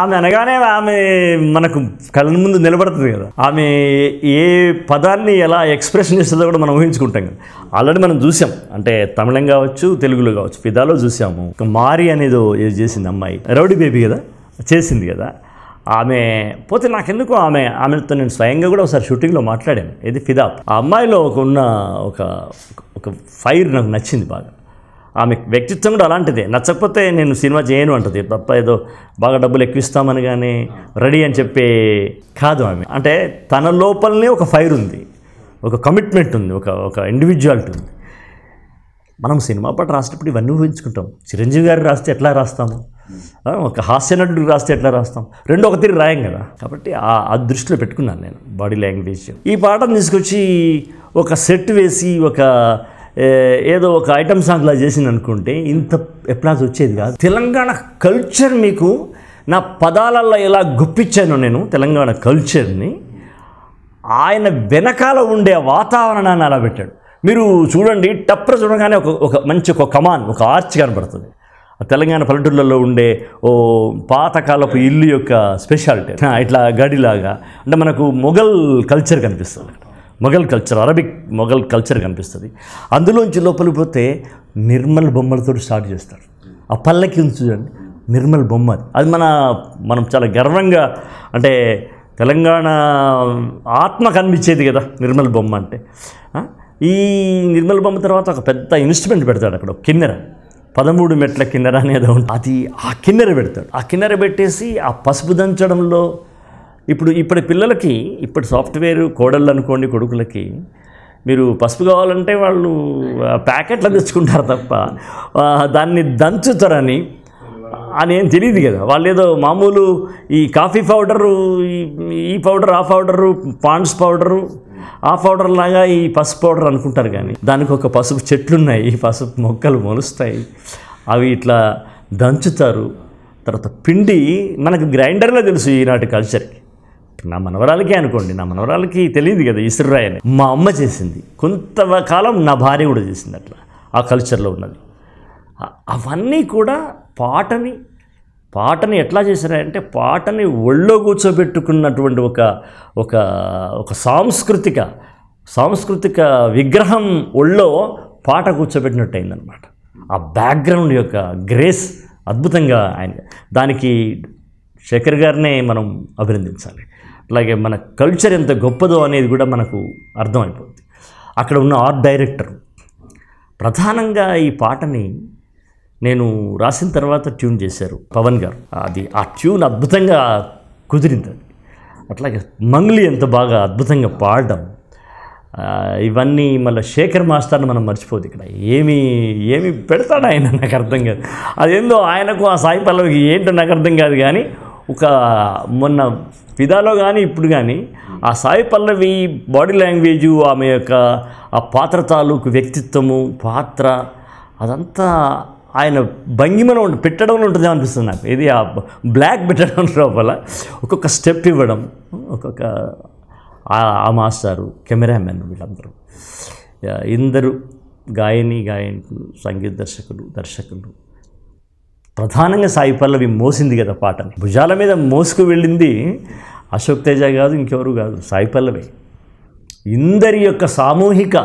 ఆమె అనగానే ఆమె మనకు కళ్ళ ముందు నిలబడుతుంది కదా ఆమె ఏ పదాన్ని ఎలా ఎక్స్ప్రెషన్ చేస్తుందో కూడా మనం ఊహించుకుంటాం కదా ఆల్రెడీ మనం చూసాం అంటే తమిళం కావచ్చు తెలుగులో కావచ్చు పిదాలో చూసాము మారి అనేది ఏది చేసింది అమ్మాయి రౌడీ బేబీ కదా చేసింది కదా ఆమె పోతే నాకెందుకు ఆమె ఆమెతో నేను స్వయంగా కూడా ఒకసారి షూటింగ్లో మాట్లాడాను ఇది ఫిదాప్ ఆ అమ్మాయిలో ఒక ఉన్న ఒక ఒక ఫైర్ నాకు నచ్చింది బాగా ఆమె వ్యక్తిత్వం కూడా అలాంటిదే నచ్చకపోతే నేను సినిమా చేయను అంటుంది తప్ప ఏదో బాగా డబ్బులు ఎక్కువిస్తామని కానీ రెడీ అని చెప్పే కాదు ఆమె అంటే తన లోపలనే ఒక ఫైర్ ఉంది ఒక కమిట్మెంట్ ఉంది ఒక ఒక ఇండివిజువాలిటీ ఉంది మనం సినిమా పాట రాసేటప్పుడు ఇవన్నీ ఊహించుకుంటాం చిరంజీవి గారు రాస్తే ఎట్లా రాస్తాము ఒక నటుడు రాస్తే ఎట్లా రాస్తాం రెండు ఒక తీరు రాయం కదా కాబట్టి ఆ దృష్టిలో పెట్టుకున్నాను నేను బాడీ లాంగ్వేజ్ ఈ పాటను తీసుకొచ్చి ఒక సెట్ వేసి ఒక ఏదో ఒక ఐటమ్ సాంగ్లా చేసింది అనుకుంటే ఇంత ఎప్లాజ్ వచ్చేది కాదు తెలంగాణ కల్చర్ మీకు నా పదాలలో ఎలా గుప్పించాను నేను తెలంగాణ కల్చర్ని ఆయన వెనకాల ఉండే వాతావరణాన్ని అలా పెట్టాడు మీరు చూడండి టప్ర చూడగానే ఒక ఒక మంచి ఒక కమాన్ ఒక ఆర్చ్ కనబడుతుంది తెలంగాణ పల్లెటూళ్ళలో ఉండే ఓ పాతకాలపు ఇల్లు యొక్క స్పెషాలిటీ ఇట్లా గడిలాగా అంటే మనకు మొఘల్ కల్చర్ కనిపిస్తుంది Mughal culture Arabic Mughal culture కనిపిస్తుంది అందులోంచి లోపలికి పోతే నిర్మల్ బొమ్మలతో స్టార్ట్ చేస్తారు ఆ పల్లకి చూడండి నిర్మల్ బొమ్మ అది మన మనం చాలా గర్వంగా అంటే తెలంగాణ ఆత్మ కనిపించేది కదా నిర్మల్ బొమ్మ అంటే ఈ నిర్మల్ బొమ్మ తర్వాత ఒక పెద్ద ఇన్స్ట్రుమెంట్ పెడతాడు అక్కడ కిన్నెర పదమూడు మెట్ల కిన్నెర అనేది ఉంటుంది అది ఆ కిన్నెర పెడతాడు ఆ కిన్నెర పెట్టేసి ఆ పసుపు దంచడంలో ఇప్పుడు ఇప్పటి పిల్లలకి ఇప్పటి సాఫ్ట్వేర్ కోడళ్ళు అనుకోండి కొడుకులకి మీరు పసుపు కావాలంటే వాళ్ళు ప్యాకెట్లు తెచ్చుకుంటారు తప్ప దాన్ని దంచుతారని అని ఏం తెలియదు కదా వాళ్ళు ఏదో మామూలు ఈ కాఫీ పౌడరు ఈ పౌడర్ ఆ పౌడరు పాండ్స్ పౌడరు ఆ పౌడర్ లాగా ఈ పసుపు పౌడర్ అనుకుంటారు కానీ దానికి ఒక పసుపు చెట్లు ఈ పసుపు మొక్కలు మొలుస్తాయి అవి ఇట్లా దంచుతారు తర్వాత పిండి మనకు గ్రైండర్లో తెలుసు ఈనాటి కల్చర్కి నా మనవరాలకే అనుకోండి నా మనవరాలకి తెలియదు కదా ఇసుర్రాయ్ అని మా అమ్మ చేసింది కొంతకాలం నా భార్య కూడా చేసింది అట్లా ఆ కల్చర్లో ఉన్నది అవన్నీ కూడా పాటని పాటని ఎట్లా చేశారంటే పాటని ఒళ్ళో కూర్చోబెట్టుకున్నటువంటి ఒక ఒక ఒక సాంస్కృతిక సాంస్కృతిక విగ్రహం ఒళ్ళో పాట కూర్చోబెట్టినట్టు అయిందనమాట ఆ బ్యాక్గ్రౌండ్ యొక్క గ్రేస్ అద్భుతంగా ఆయన దానికి శేఖర్ గారినే మనం అభినందించాలి అలాగే మన కల్చర్ ఎంత గొప్పదో అనేది కూడా మనకు అర్థమైపోతుంది అక్కడ ఉన్న ఆర్ట్ డైరెక్టర్ ప్రధానంగా ఈ పాటని నేను రాసిన తర్వాత ట్యూన్ చేశారు పవన్ గారు అది ఆ ట్యూన్ అద్భుతంగా కుదిరింది అట్లాగే మంగ్లీ ఎంత బాగా అద్భుతంగా పాడడం ఇవన్నీ మళ్ళీ శేఖర్ మాస్టర్ని మనం మర్చిపోదు ఇక్కడ ఏమి ఏమి పెడతాడు ఆయన నాకు అర్థం కాదు అదేందో ఆయనకు ఆ సాయి పల్లవికి ఏంటో నాకు అర్థం కాదు కానీ ఒక మొన్న విధాలో కానీ ఇప్పుడు కానీ ఆ సాయి పల్లవి బాడీ లాంగ్వేజు ఆమె యొక్క ఆ పాత్ర తాలూకు వ్యక్తిత్వము పాత్ర అదంతా ఆయన భంగిమలో పెట్టడంలో ఉంటుంది అనిపిస్తుంది నాకు ఇది ఆ బ్లాక్ పెట్టడం లోపల ఒక్కొక్క స్టెప్ ఇవ్వడం ఒక్కొక్క ఆ మాస్టారు కెమెరామెన్ వీళ్ళందరూ ఇందరు గాయని గాయని సంగీత దర్శకులు దర్శకులు ప్రధానంగా సాయి పల్లవి మోసింది కదా పాటని భుజాల మీద మోసుకు వెళ్ళింది అశోక్ తేజ కాదు ఇంకెవరు కాదు సాయి పల్లవి ఇందరి యొక్క సామూహిక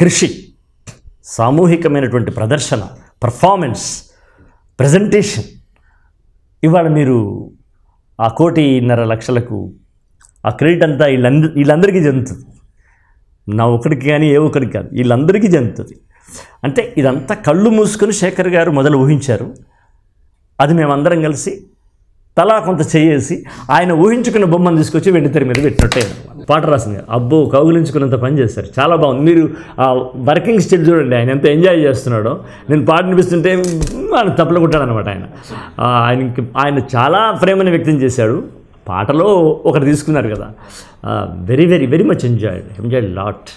కృషి సామూహికమైనటువంటి ప్రదర్శన పర్ఫార్మెన్స్ ప్రజెంటేషన్ ఇవాళ మీరు ఆ కోటిన్నర లక్షలకు ఆ క్రెడిట్ అంతా వీళ్ళంద వీళ్ళందరికీ చెందుతుంది నా ఒకరికి కానీ ఏ ఒకరికి కాదు వీళ్ళందరికీ చెందుతుంది అంటే ఇదంతా కళ్ళు మూసుకొని శేఖర్ గారు మొదలు ఊహించారు అది మేమందరం కలిసి తలా కొంత చేసి ఆయన ఊహించుకున్న బొమ్మను తీసుకొచ్చి వెండితెర మీద పెట్టినట్టే పాట రాసింది అబ్బో కౌగులించుకున్నంత పని చేస్తారు చాలా బాగుంది మీరు ఆ వర్కింగ్ స్టెప్ చూడండి ఆయన ఎంత ఎంజాయ్ చేస్తున్నాడో నేను పాట వినిపిస్తుంటే ఆయన తప్పలగొట్టాడనమాట ఆయన ఆయనకి ఆయన చాలా ప్రేమను వ్యక్తం చేశాడు పాటలో ఒకరు తీసుకున్నారు కదా very very very much enjoyed enjoyed lot